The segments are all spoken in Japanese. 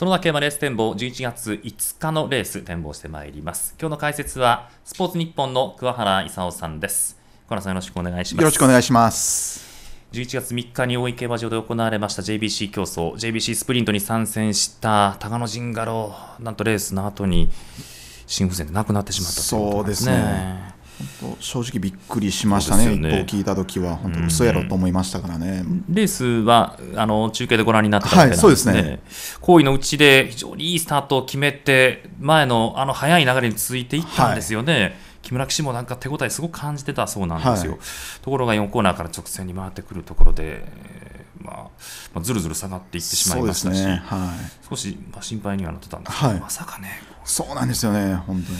その中馬レース展望、11月5日のレース展望してまいります。今日の解説は、スポーツ日本の桑原勲さんです。桑原さん、よろしくお願いします。よろしくお願いします。11月3日に大井競馬場で行われました JBC 競争、JBC スプリントに参戦した高野陣画郎、なんとレースの後に心不全で亡くなってしまったということですね。そうですね正直びっくりしましたね、ね聞いたときは、本当、嘘やろと思いましたからね、レースはあの中継でご覧になってたわですね、はい、のうちで非常にいいスタートを決めて、前のあの速い流れに続いていったんですよね。はい木村騎士もなんか手応えすごく感じてたそうなんですよ、はい、ところが4コーナーから直線に回ってくるところで、まあ、まあ、ずるずる下がっていってしまいましたし、ねはい、少し、まあ、心配にはなってたんですけど、はい、まさかねそうなんですよね本当に。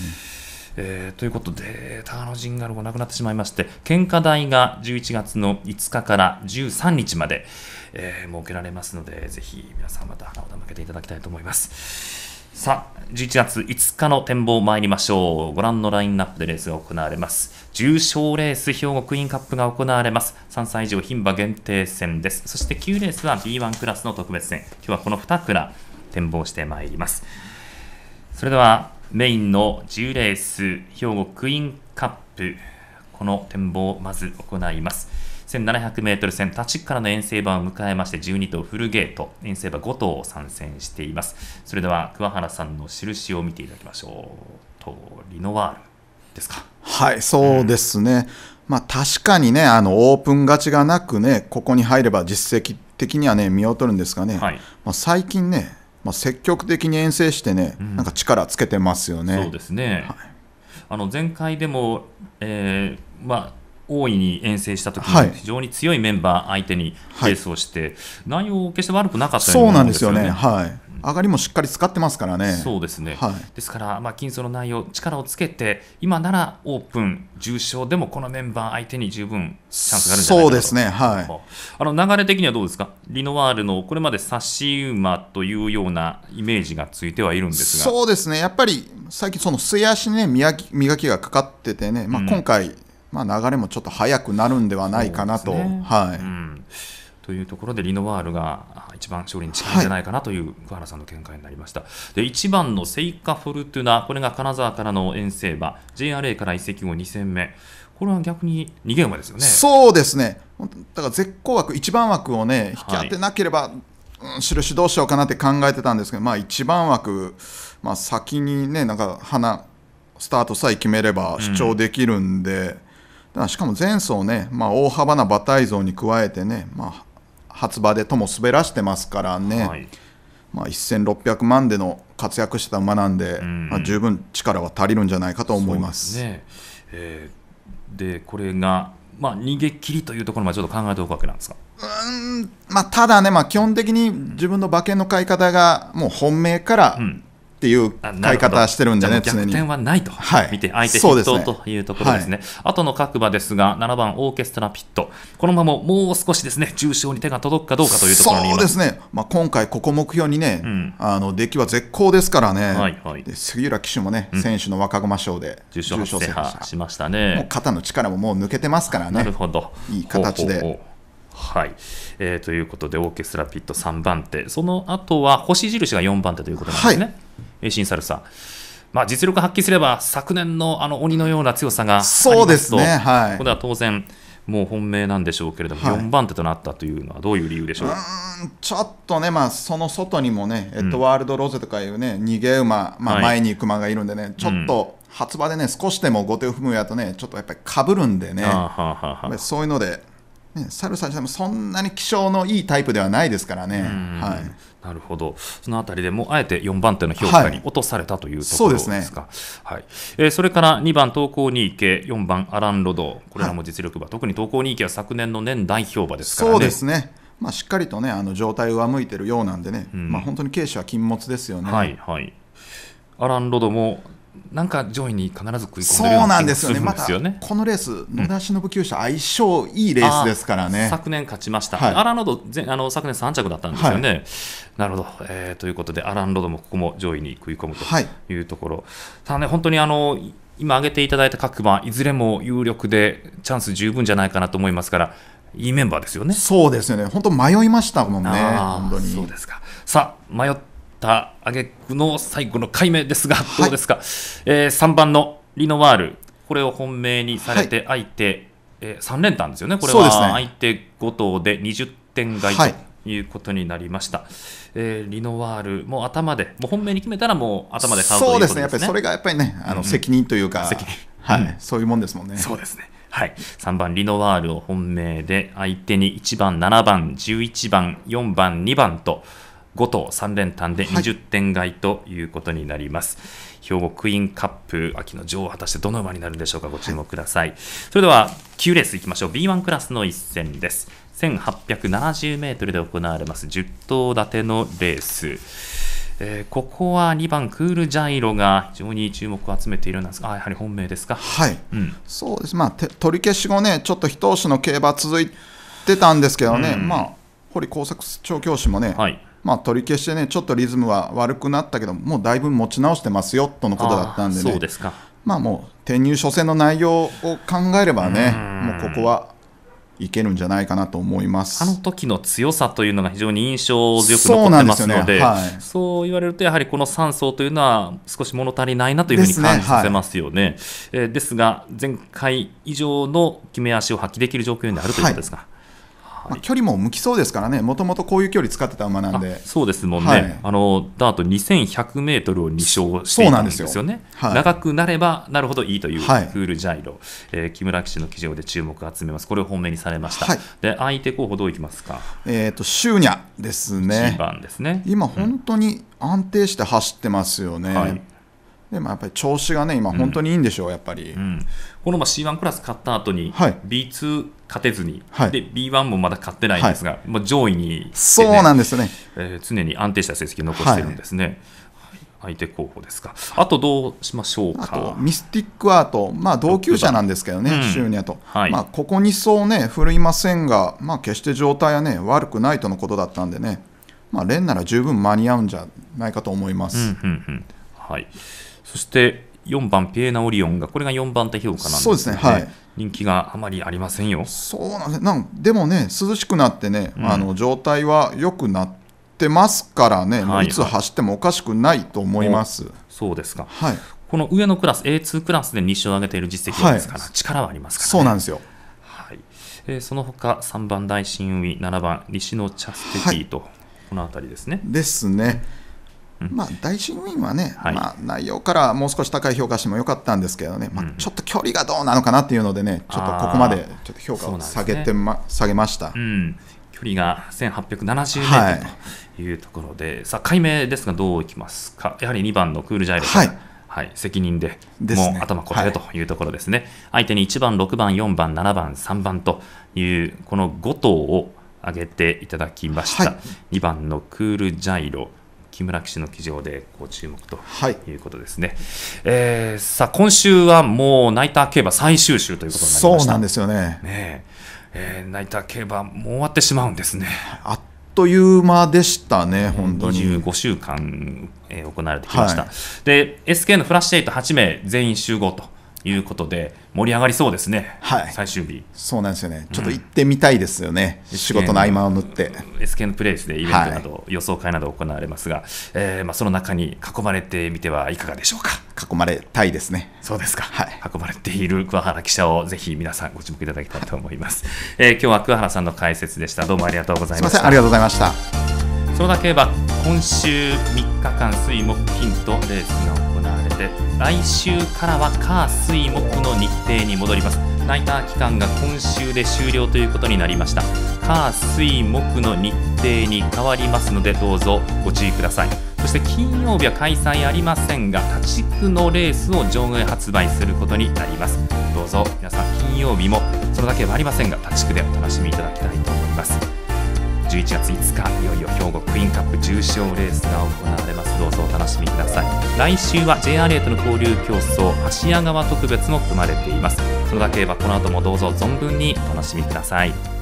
えー、ということで、ター高ジンガルゴなくなってしまいまして、献花台が11月の5日から13日まで、えー、設けられますので、ぜひ皆さんまた花を手向けていただきたいと思います。さあ、11月5日の展望参りましょう。ご覧のラインナップでレースが行われます。重賞レース、兵庫クイーンカップが行われます。3歳以上牝馬限定戦です。そして9レースは B1 クラスの特別戦。今日はこの2クラ展望してまいります。それでは、メインの10レース兵庫クイーンカップこの展望をまず行います 1700m 戦立ちからの遠征馬を迎えまして12頭フルゲート遠征馬5頭参戦していますそれでは桑原さんの印を見ていただきましょうとリノワールですかはいそうですね、うん、まあ確かにねあのオープン勝ちがなくねここに入れば実績的にはね見劣るんですがね、はい、まあ、最近ねまあ、積極的に遠征してね、うん、なんか力つけてますよね。そうですね、はい、あの前回でも、えーまあ大いに遠征した時に非常に強いメンバー相手にレースをして、内容を決して悪くなかったそうなんですよね、はい、上がりもしっかり使ってますからね。そうですね、はい、ですから、まあ、金層の内容、力をつけて、今ならオープン、重賞でもこのメンバー相手に十分チャンスがあるんじゃないそうですね、はい、あの流れ的にはどうですか、リノワールのこれまで差し馬というようなイメージがついてはいるんですがそうですね、やっぱり最近、その末足に、ね、磨き磨きがかかっててね、まあ、今回、うん、まあ、流れもちょっと早くなるんではないかなと。ね、はい、うんというところでリノワールが一番勝利に近いんじゃないかなという桑原さんの見解になりました、はい、で1番のセイカ・フォルトゥナこれが金沢からの遠征馬 JRA から移籍後2戦目これは逆に逃げ馬ですよねそうですねだから絶好枠1番枠をね引き当てなければ、はい印どうしようかなって考えてたんですけど、まあ、一番枠、まあ、先にねなんか花スタートさえ決めれば主張できるんで、うん、しかも前走ね、まあ、大幅な馬体像に加えてね、まあ、初場でとも滑らしてますからね、はい、まあ、1600万での活躍した馬なんで、うん、まあ、十分力は足りるんじゃないかと思います。すねえー、でこれが、まあ、逃げ切りというところまでちょっと考えておくわけなんですかうん、まあ、ただね、まあ、基本的に自分の馬券の買い方がもう本命から、っていう買い方してるんでね、逆転はないと、はい、見て、相手筆頭、というところですね、はい、後の各馬ですが、7番オーケストラピット、このままもう少しですね重賞に手が届くかどうかというところにそうですね、まあ、今回、ここ目標にね、うん、あの出来は絶好ですからね、はいはい、杉浦騎手もね、選手の若駒賞で重賞制覇しましたね、もう肩の力ももう抜けてますからね、なるほどいい形で。ほうほうほうはい、えー、ということでオーケストラピット3番手その後は星印が4番手ということなんですね。はい新猿さん、まあ、実力発揮すれば昨年のあの鬼のような強さがありますとそうですね、はい、これは当然もう本命なんでしょうけれども、はい、4番手となったというのはどういう理由でしょうちょっとね、まあ、その外にもね、えっと、ワールドロゼとかいうね逃げ馬、まあ、前に行く馬がいるんでね、はい、ちょっと発馬でね少しでも後手を踏むやとねちょっとやっぱりかぶるんでねはははそういうのでね、サルサさんもそんなに気性のいいタイプではないですからね。はい、なるほど、そのあたりでもあえて4番手の評価に落とされたというところですか、はい、そ、ね、はいえー、それから2番、東高に池、4番、アラン・ロド、これらも実力馬、はい、特に東高に池は昨年の年代表馬ですからね。そうですねまあ、しっかりと、ね、あの状態上向いてるようなんでね、うん、まあ、本当に軽視は禁物ですよね。はい、はいアラン・ロドもなんか上位に必ず食い込んでるような気がするんですよね。ねま、このレース、野田忍厩舎、相性いいレースですからね。昨年勝ちました、はい、アランロードあの、昨年3着だったんですよね。はい、なるほど、えー、ということで、アランロードもここも上位に食い込むというところ、はい、ただね、本当にあの今挙げていただいた各馬、いずれも有力で、チャンス十分じゃないかなと思いますから、いいメンバーですよね。そうですよね。本当迷いましたもんね。本当に。そうですか。さあ、迷っった挙句の最後の解明ですが、どうですか、はい、えー、3番のリノワール、これを本命にされて、相手、はい、えー、3連単ですよね、これは相手5頭で20点外ということになりました、はい、えー、リノワール、もう頭で、もう本命に決めたら、もう頭で買うということですね、そうですね、やっぱりそれがやっぱりね、あの責任というか、責任はい、そういうもんですもんね。そうですねはい、3番リノワールを本命で相手に1番、7番、11番、4番、2番と5頭3連単で20点買いということになります、はい、兵庫クイーンカップ秋の女王果たしてどの馬になるんでしょうかご注目ください、はい、それでは9レースいきましょう B1 クラスの一戦です1870メートルで行われます10頭立てのレースえー、ここは2番クールジャイロが非常に注目を集めているんですが、やはり本命ですか。はい、うん、そうです。まあ取り消し後ね、ちょっと一押しの競馬続いてたんですけどね、うん、まあ堀耕作調教師もね、はい、まあ、取り消してね、ちょっとリズムは悪くなったけど、もうだいぶ持ち直してますよとのことだったんでね、でまあ、もう転入初戦の内容を考えればね、もうここはいけるんじゃないかなと思いますあの時の強さというのが非常に印象強く残ってますので、そう、ねはい、そう言われると、やはりこの3層というのは、少し物足りないなというふうに感じさせますよね。です、ねはい、えですが、前回以上の決め足を発揮できる状況になるということですか。はいまあ、距離も向きそうですからね、もともとこういう距離使ってた馬なんで、そうですもんね、はい、あのダート2100メートルを2勝していたんですよね、よはい、長くなればなるほどいいというクールジャイロ、えー、木村騎手の騎乗で注目を集めます、これを本命にされました、はい、で相手候補、どういきますか、えーと、シューニャですね、番ですね今、本当に安定して走ってますよね。うん、はいでもやっぱり調子がね、今、本当にいいんでしょう、うん、やっぱり、うん、この C1 クラス買った後に、はい、B2 勝てずに、はい、で B1 もまだ勝ってないんですが、はい、まあ、上位に、ね、そうなんですね、えー、常に安定した成績を残してるんですね。相手候補ですかあとどうしましょうかミスティックアート、まあ、同級者なんですけどね、うん、シューニャと、はい、まあ、ここにそうね、振るいませんが、まあ、決して状態はね悪くないとのことだったんでね、まあ、レンなら十分間に合うんじゃないかと思います。うんうんうんはい、そして4番ピエナ・オリオンがこれが4番手評価なんです、ね、そうですね、はい、人気があまりありませんよそうなんですなんでもね涼しくなってね、うん、あの状態は良くなってますからね、はい、いつ走ってもおかしくないと思います。そうですか、はい、この上のクラス A2 クラスで2勝を挙げている実績ですから、はい、力はありますから、ね、そうなんですよはいえー、その他3番、大新海、7番、西野チャスティと、はい、この辺りですね。ですね。まあ、大臣ウィンはね、はい、まあ、内容からもう少し高い評価してもよかったんですけどね、まあ、ちょっと距離がどうなのかなっていうのでね、ちょっとここまでちょっと評価を下げてま、ね、下げました、うん、距離が1870メートルというところで、はい、さあ、解明ですが、どういきますか、やはり2番のクールジャイル、はい、はい、責任で、でね、もう頭こ答えというところですね、はい、相手に1番、6番、4番、7番、3番という、この5頭を挙げていただきました、2番のクールジャイロ。木村騎手の騎乗でこう注目ということですね、はい、えー、さあ今週はもうナイター競馬最終週ということになりましたそうなんですよねねえ、えー、ナイター競馬もう終わってしまうんですねあっという間でしたね、本当に25週間、えー、行われてきました、はい、で SK のフラッシュエイト8名全員集合と。いうことで盛り上がりそうですね、はい、最終日そうなんですよね、ちょっと行ってみたいですよね、うん、仕事の合間を縫って SK のプレイスでイベントなど、はい、予想会など行われますが、えーまあ、その中に囲まれてみてはいかがでしょうか囲まれたいですねそうですか、はい、囲まれている桑原記者をぜひ皆さんご注目いただきたいと思います、えー、今日は桑原さんの解説でしたどうもありがとうございましたありがとうございましたそれだけは今週3日間水木金とレースがで来週からは火水木の日程に戻りますナイター期間が今週で終了ということになりました火水木の日程に変わりますのでどうぞご注意くださいそして金曜日は開催ありませんが家畜のレースを場外発売することになりますどうぞ皆さん金曜日もそれだけはありませんが家畜でお楽しみいただきたいと思います11月5日いよいよ兵庫クイーンカップ重賞レースが行われますどうぞお楽しみください来週は j r との交流競争芦屋川特別も含まれていますそのだければこの後もどうぞ存分にお楽しみください